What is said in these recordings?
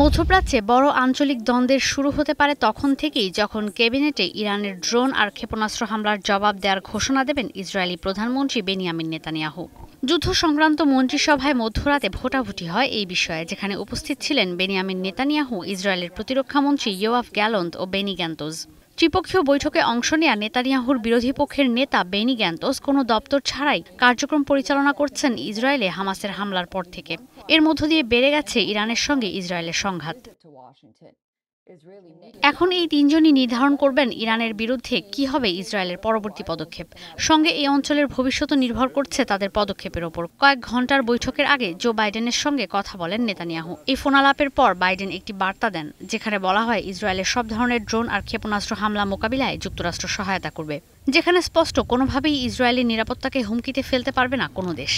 মধ্যপ্রাচ্যে বড় আঞ্চলিক দ্বন্দ্বের শুরু হতে পারে তখন থেকেই যখন ক্যাবিনেটে ইরানের ড্রোন আর ক্ষেপণাস্ত্র হামলার জবাব দেওয়ার ঘোষণা দেবেন ইসরায়েলি প্রধানমন্ত্রী বেনিয়ামিন নেতানিয়াহু যুদ্ধ সংক্রান্ত মন্ত্রিসভায় মধ্যরাতে ভোটাভুটি হয় এই বিষয়ে যেখানে উপস্থিত ছিলেন বেনিয়ামিন নেতানিয়াহু ইসরায়েলের প্রতিরক্ষামন্ত্রী ইয়োয়াফ গ্যালন্ত ও বেনি গ্যান্তোজ ত্রিপক্ষীয় বৈঠকে অংশ নেয়া নেতানিয়াহুর বিরোধী পক্ষের নেতা বেনি গ্যান্তোস কোনো দপ্তর ছাড়াই কার্যক্রম পরিচালনা করছেন ইসরায়েলে হামাসের হামলার পর থেকে এর মধ্য দিয়ে বেড়ে গেছে ইরানের সঙ্গে ইসরায়েলের সংঘাত এখন এই তিনজনই নির্ধারণ করবেন ইরানের বিরুদ্ধে কি হবে ইসরায়েলের পরবর্তী পদক্ষেপ সঙ্গে এই অঞ্চলের ভবিষ্যৎ নির্ভর করছে তাদের পদক্ষেপের ওপর কয়েক ঘন্টার বৈঠকের আগে জো বাইডেনের সঙ্গে কথা বলেন নেতানিয়াহু এই ফোনালাপের পর বাইডেন একটি বার্তা দেন যেখানে বলা হয় ইসরায়েলের সব ধরনের ড্রোন আর ক্ষেপণাস্ত্র হামলা মোকাবিলায় যুক্তরাষ্ট্র সহায়তা করবে যেখানে স্পষ্ট কোনোভাবেই ইসরায়েলের নিরাপত্তাকে হুমকিতে ফেলতে পারবে না কোনো দেশ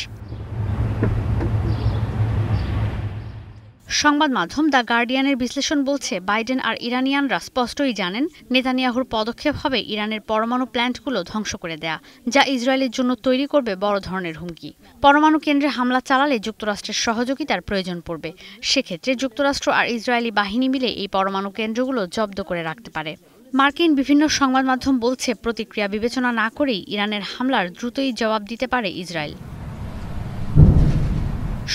সংবাদ মাধ্যম দ্য গার্ডিয়ানের বিশ্লেষণ বলছে বাইডেন আর ইরানিয়ানরা স্পষ্টই জানেন নেতানিয়াহুর পদক্ষেপ হবে ইরানের পরমাণু প্ল্যান্টগুলো ধ্বংস করে দেয়া যা ইসরায়েলের জন্য তৈরি করবে বড় ধরনের হুমকি পরমাণু কেন্দ্রে হামলা চালালে যুক্তরাষ্ট্রের সহযোগিতার প্রয়োজন পড়বে সেক্ষেত্রে যুক্তরাষ্ট্র আর ইসরায়েলি বাহিনী মিলে এই পরমাণু কেন্দ্রগুলো জব্দ করে রাখতে পারে মার্কিন বিভিন্ন সংবাদ মাধ্যম বলছে প্রতিক্রিয়া বিবেচনা না করেই ইরানের হামলার দ্রুতই জবাব দিতে পারে ইসরায়েল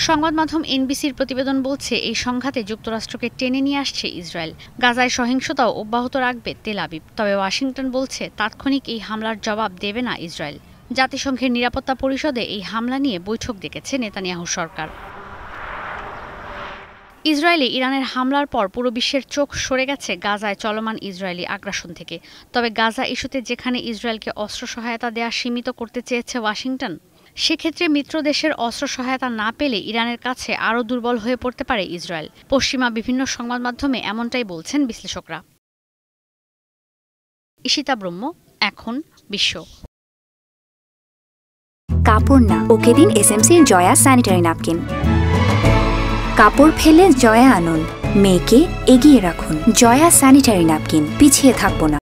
সংবাদ মাধ্যম এনবিসির প্রতিবেদন বলছে এই সংঘাতে যুক্তরাষ্ট্রকে টেনে নিয়ে আসছে ইসরায়েল গাজায় সহিংসতাও অব্যাহত রাখবে তেল আবিব তবে ওয়াশিংটন বলছে তাৎক্ষণিক এই হামলার জবাব দেবে না ইসরায়েল জাতিসংঘের নিরাপত্তা পরিষদে এই হামলা নিয়ে বৈঠক ডেকেছে নেতানিয়াহু সরকার ইসরায়েলে ইরানের হামলার পর পুরো বিশ্বের চোখ সরে গেছে গাজায় চলমান ইসরায়েলি আগ্রাসন থেকে তবে গাজা ইস্যুতে যেখানে ইসরায়েলকে অস্ত্র সহায়তা দেয়া সীমিত করতে চেয়েছে ওয়াশিংটন সেক্ষেত্রে মিত্র দেশের অস্ত্র সহায়তা না পেলে ইরানের কাছে আরও দুর্বল হয়ে পড়তে পারে ইসরায়েল পশ্চিমা বিভিন্ন সংবাদ মাধ্যমে এমনটাই বলছেন বিশ্লেষকরা ইশিতা ব্রহ্ম এখন বিশ্ব কাপড় না ওকে দিন এসএমসির জয়া স্যানিটারি নাপকিন কাপড় ফেলে জয়া আনুন মেয়েকে এগিয়ে রাখুন জয়া স্যানিটারি নাপকিন পিছিয়ে থাকবো না